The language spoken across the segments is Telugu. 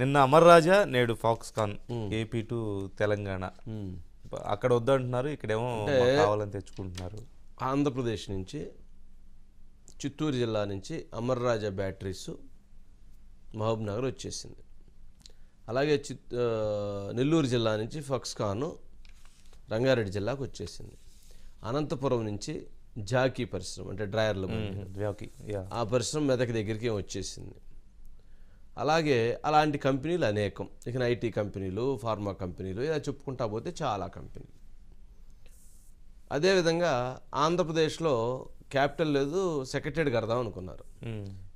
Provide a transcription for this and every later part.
నిన్న అమర్ రాజా నేడు ఫాక్స్కాన్ ఏపీ టు తెలంగాణ అక్కడ వద్దంటున్నారు ఇక్కడేమో కావాలని తెచ్చుకుంటున్నారు ఆంధ్రప్రదేశ్ నుంచి చిత్తూరు జిల్లా నుంచి అమర్ రాజా బ్యాటరీస్ మహబూబ్ నగర్ వచ్చేసింది అలాగే చిత్ నెల్లూరు జిల్లా నుంచి ఫక్స్కాన్ రంగారెడ్డి జిల్లాకు వచ్చేసింది అనంతపురం నుంచి జాకీ పరిశ్రమ అంటే డ్రయర్లు ఆ పరిశ్రమ మెదక్ దగ్గరికి వచ్చేసింది అలాగే అలాంటి కంపెనీలు అనేకం ఇక ఐటీ కంపెనీలు ఫార్మా కంపెనీలు ఇలా చెప్పుకుంటా పోతే చాలా కంపెనీలు అదేవిధంగా ఆంధ్రప్రదేశ్లో క్యాపిటల్ లేదు సెక్రటరీ కడదాం అనుకున్నారు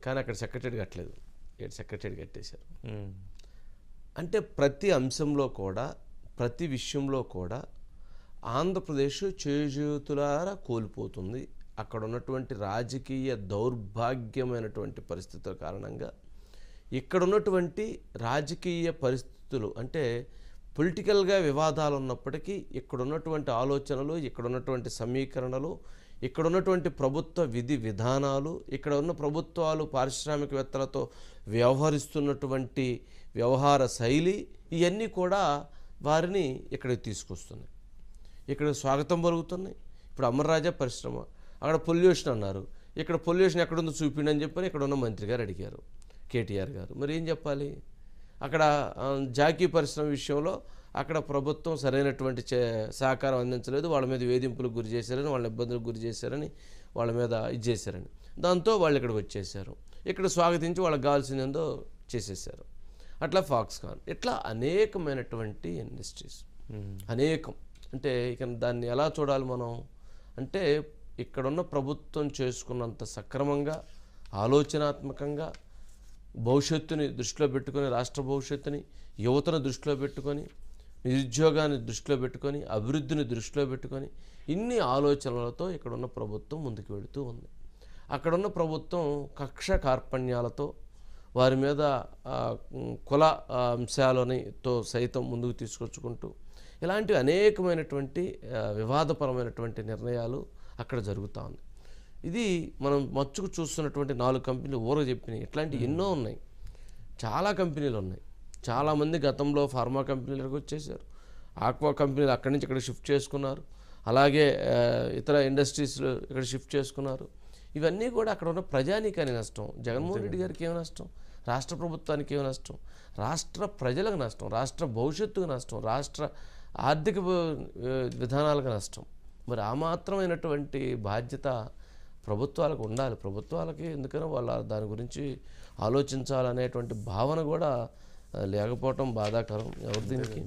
కానీ అక్కడ సెక్రటరీ కట్టలేదు ఇక్కడ సెక్రటరీ కట్టేశారు అంటే ప్రతి అంశంలో కూడా ప్రతి విషయంలో కూడా ఆంధ్రప్రదేశ్ చేజూతులారా కోల్పోతుంది అక్కడ ఉన్నటువంటి రాజకీయ దౌర్భాగ్యమైనటువంటి పరిస్థితుల కారణంగా ఇక్కడ ఉన్నటువంటి రాజకీయ పరిస్థితులు అంటే పొలిటికల్గా వివాదాలు ఉన్నప్పటికీ ఇక్కడ ఉన్నటువంటి ఆలోచనలు ఇక్కడ ఉన్నటువంటి సమీకరణలు ఇక్కడ ఉన్నటువంటి ప్రభుత్వ విధి విధానాలు ఇక్కడ ఉన్న ప్రభుత్వాలు పారిశ్రామికవేత్తలతో వ్యవహరిస్తున్నటువంటి వ్యవహార శైలి ఇవన్నీ కూడా వారిని ఇక్కడికి తీసుకొస్తున్నాయి ఇక్కడ స్వాగతం పలుకుతున్నాయి ఇప్పుడు అమర్రాజా పరిశ్రమ అక్కడ పొల్యూషన్ అన్నారు ఇక్కడ పొల్యూషన్ ఎక్కడుందో చూపిండని చెప్పని ఇక్కడ ఉన్న మంత్రి గారు అడిగారు కేటీఆర్ గారు మరి ఏం చెప్పాలి అక్కడ జాకీ పరిశ్రమ విషయంలో అక్కడ ప్రభుత్వం సరైనటువంటి సహకారం అందించలేదు వాళ్ళ మీద వేధింపులకు గురి చేశారని వాళ్ళ ఇబ్బందులకు గురి చేశారని వాళ్ళ మీద ఇది చేశారని దాంతో వాళ్ళు ఇక్కడికి వచ్చేసారు ఇక్కడ స్వాగతించి వాళ్ళకి కావాల్సిందేందో చేసేసారు అట్లా ఫాక్స్కాన్ ఇట్లా అనేకమైనటువంటి ఇండస్ట్రీస్ అనేకం అంటే ఇక దాన్ని ఎలా చూడాలి మనం అంటే ఇక్కడున్న ప్రభుత్వం చేసుకున్నంత సక్రమంగా ఆలోచనాత్మకంగా భవిష్యత్తుని దృష్టిలో పెట్టుకొని రాష్ట్ర భవిష్యత్తుని యువతను దృష్టిలో పెట్టుకొని నిరుద్యోగాన్ని దృష్టిలో పెట్టుకొని అభివృద్ధిని దృష్టిలో పెట్టుకొని ఇన్ని ఆలోచనలతో ఇక్కడున్న ప్రభుత్వం ముందుకు వెళుతూ ఉంది అక్కడున్న ప్రభుత్వం కక్ష కార్పణ్యాలతో వారి మీద కుల అంశాలనితో సైతం ముందుకు తీసుకొచ్చుకుంటూ ఇలాంటి అనేకమైనటువంటి వివాదపరమైనటువంటి నిర్ణయాలు అక్కడ జరుగుతూ ఉన్నాయి ఇది మనం మచ్చుకు చూస్తున్నటువంటి నాలుగు కంపెనీలు ఊరగా చెప్పినాయి ఇట్లాంటివి ఎన్నో ఉన్నాయి చాలా కంపెనీలు ఉన్నాయి చాలామంది గతంలో ఫార్మా కంపెనీలకు వచ్చేసారు ఆక్వా కంపెనీలు అక్కడి నుంచి ఇక్కడ షిఫ్ట్ చేసుకున్నారు అలాగే ఇతర ఇండస్ట్రీస్లో ఇక్కడ షిఫ్ట్ చేసుకున్నారు ఇవన్నీ కూడా అక్కడ ఉన్న ప్రజానికి నష్టం జగన్మోహన్ రెడ్డి గారికి ఏమి నష్టం రాష్ట్ర ప్రభుత్వానికి ఏమి నష్టం రాష్ట్ర ప్రజలకు నష్టం రాష్ట్ర భవిష్యత్తుకు నష్టం రాష్ట్ర ఆర్థిక విధానాలకు నష్టం మరి ఆ మాత్రమైనటువంటి బాధ్యత ప్రభుత్వాలకు ఉండాలి ప్రభుత్వాలకి ఎందుకనో వాళ్ళ దాని గురించి ఆలోచించాలనేటువంటి భావన కూడా లేకపోవటం బాధాకరం ఎవరి దీనికి